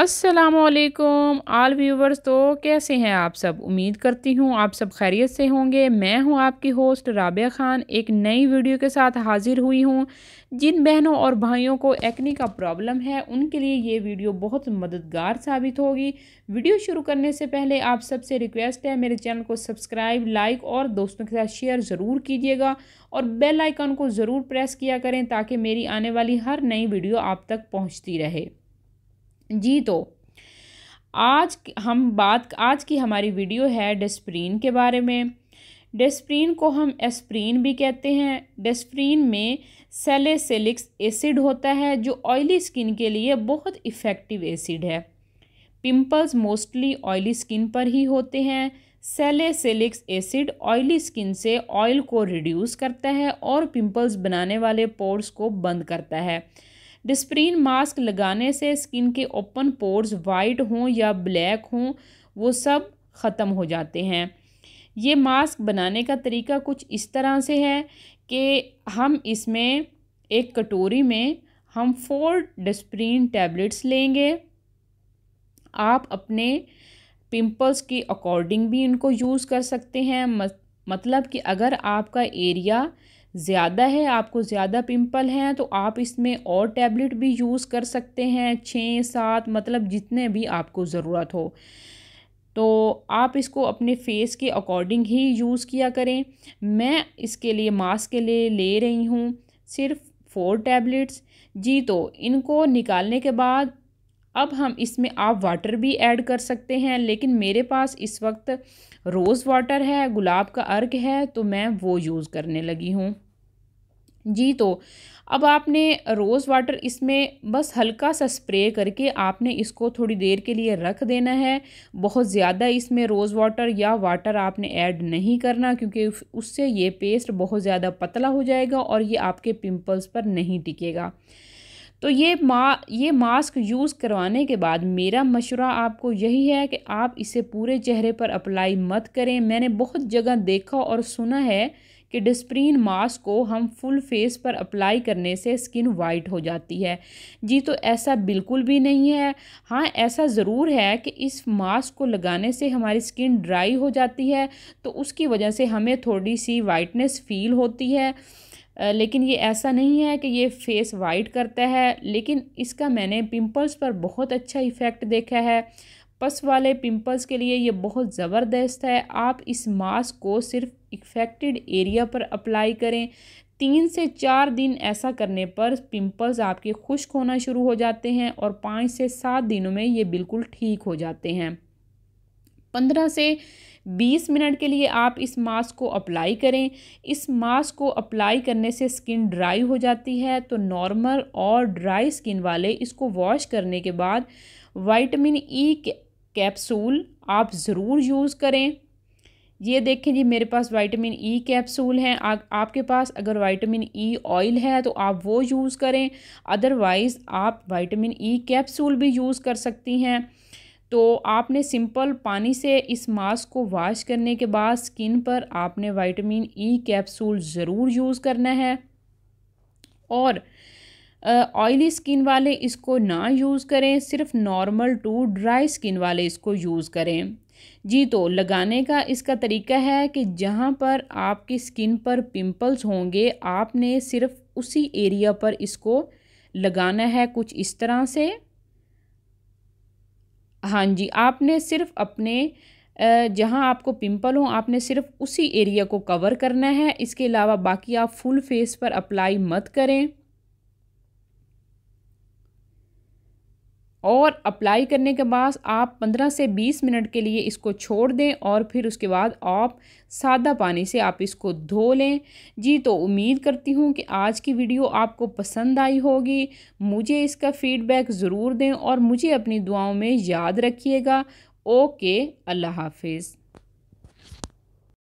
असलकुम आल व्यूवर्स तो कैसे हैं आप सब उम्मीद करती हूँ आप सब खैरियत से होंगे मैं हूँ आपकी होस्ट राबिया ख़ान एक नई वीडियो के साथ हाज़िर हुई हूँ जिन बहनों और भाइयों को एक्ने का प्रॉब्लम है उनके लिए ये वीडियो बहुत मददगार साबित होगी वीडियो शुरू करने से पहले आप सबसे रिक्वेस्ट है मेरे चैनल को सब्सक्राइब लाइक और दोस्तों के साथ शेयर ज़रूर कीजिएगा और बेल आइकन को ज़रूर प्रेस किया करें ताकि मेरी आने वाली हर नई वीडियो आप तक पहुँचती रहे जी तो आज हम बात आज की हमारी वीडियो है डस्प्रीन के बारे में डेस्प्रीन को हम एस्प्रीन भी कहते हैं डेस्प्रीन में सेलेसेलिक्स एसिड होता है जो ऑयली स्किन के लिए बहुत इफ़ेक्टिव एसिड है पिंपल्स मोस्टली ऑयली स्किन पर ही होते हैं सेलेसेलिक्स एसिड ऑयली स्किन से ऑयल को रिड्यूस करता है और पिंपल्स बनाने वाले पोर्स को बंद करता है डिस्प्रीन मास्क लगाने से स्किन के ओपन पोर्स वाइट हों या ब्लैक हों वो सब ख़त्म हो जाते हैं ये मास्क बनाने का तरीका कुछ इस तरह से है कि हम इसमें एक कटोरी में हम फोर डिस्प्रीन टैबलेट्स लेंगे आप अपने पिंपल्स के अकॉर्डिंग भी इनको यूज़ कर सकते हैं मतलब कि अगर आपका एरिया ज़्यादा है आपको ज़्यादा पिंपल हैं तो आप इसमें और टैबलेट भी यूज़ कर सकते हैं छः सात मतलब जितने भी आपको ज़रूरत हो तो आप इसको अपने फेस के अकॉर्डिंग ही यूज़ किया करें मैं इसके लिए मास्क के लिए ले रही हूँ सिर्फ फोर टैबलेट्स जी तो इनको निकालने के बाद अब हम इसमें आप वाटर भी ऐड कर सकते हैं लेकिन मेरे पास इस वक्त रोज़ वाटर है गुलाब का अर्क है तो मैं वो यूज़ करने लगी हूँ जी तो अब आपने रोज़ वाटर इसमें बस हल्का सा स्प्रे करके आपने इसको थोड़ी देर के लिए रख देना है बहुत ज़्यादा इसमें रोज़ वाटर या वाटर आपने ऐड नहीं करना क्योंकि उससे ये पेस्ट बहुत ज़्यादा पतला हो जाएगा और ये आपके पिंपल्स पर नहीं टिकेगा तो ये मा ये मास्क यूज़ करवाने के बाद मेरा मशवरा आपको यही है कि आप इसे पूरे चेहरे पर अप्लाई मत करें मैंने बहुत जगह देखा और सुना है कि डिस्प्रीन मास्क को हम फुल फेस पर अप्लाई करने से स्किन वाइट हो जाती है जी तो ऐसा बिल्कुल भी नहीं है हाँ ऐसा ज़रूर है कि इस मास्क को लगाने से हमारी स्किन ड्राई हो जाती है तो उसकी वजह से हमें थोड़ी सी वाइटनेस फील होती है लेकिन ये ऐसा नहीं है कि ये फेस वाइट करता है लेकिन इसका मैंने पिंपल्स पर बहुत अच्छा इफ़ेक्ट देखा है पस वाले पिंपल्स के लिए ये बहुत ज़बरदस्त है आप इस मास्क को सिर्फ इफेक्टेड एरिया पर अप्लाई करें तीन से चार दिन ऐसा करने पर पिंपल्स आपके खुश्क होना शुरू हो जाते हैं और पाँच से सात दिनों में ये बिल्कुल ठीक हो जाते हैं पंद्रह से बीस मिनट के लिए आप इस मास्क को अप्लाई करें इस मास्क को अप्लाई करने से स्किन ड्राई हो जाती है तो नॉर्मल और ड्राई स्किन वाले इसको वॉश करने के बाद वाइटमिन ई e कैप्सूल आप ज़रूर यूज़ करें ये देखें जी मेरे पास वाइटामिन ई e कैप्सूल हैं आपके पास अगर वाइटामिन ई e ऑयल है तो आप वो यूज़ करें अदरवाइज़ आप वाइटामिन ई e कैप्सूल भी यूज़ कर सकती हैं तो आपने सिंपल पानी से इस मास्क को वॉश करने के बाद स्किन पर आपने विटामिन ई e कैप्सूल ज़रूर यूज़ करना है और ऑयली स्किन वाले इसको ना यूज़ करें सिर्फ नॉर्मल टू ड्राई स्किन वाले इसको यूज़ करें जी तो लगाने का इसका तरीका है कि जहाँ पर आपकी स्किन पर पिंपल्स होंगे आपने सिर्फ उसी एरिया पर इसको लगाना है कुछ इस तरह से हाँ जी आपने सिर्फ अपने जहाँ आपको पिंपल हो आपने सिर्फ उसी एरिया को कवर करना है इसके अलावा बाकी आप फुल फेस पर अप्लाई मत करें और अप्लाई करने के बाद आप 15 से 20 मिनट के लिए इसको छोड़ दें और फिर उसके बाद आप सादा पानी से आप इसको धो लें जी तो उम्मीद करती हूँ कि आज की वीडियो आपको पसंद आई होगी मुझे इसका फ़ीडबैक ज़रूर दें और मुझे अपनी दुआओं में याद रखिएगा ओके अल्लाह हाफिज़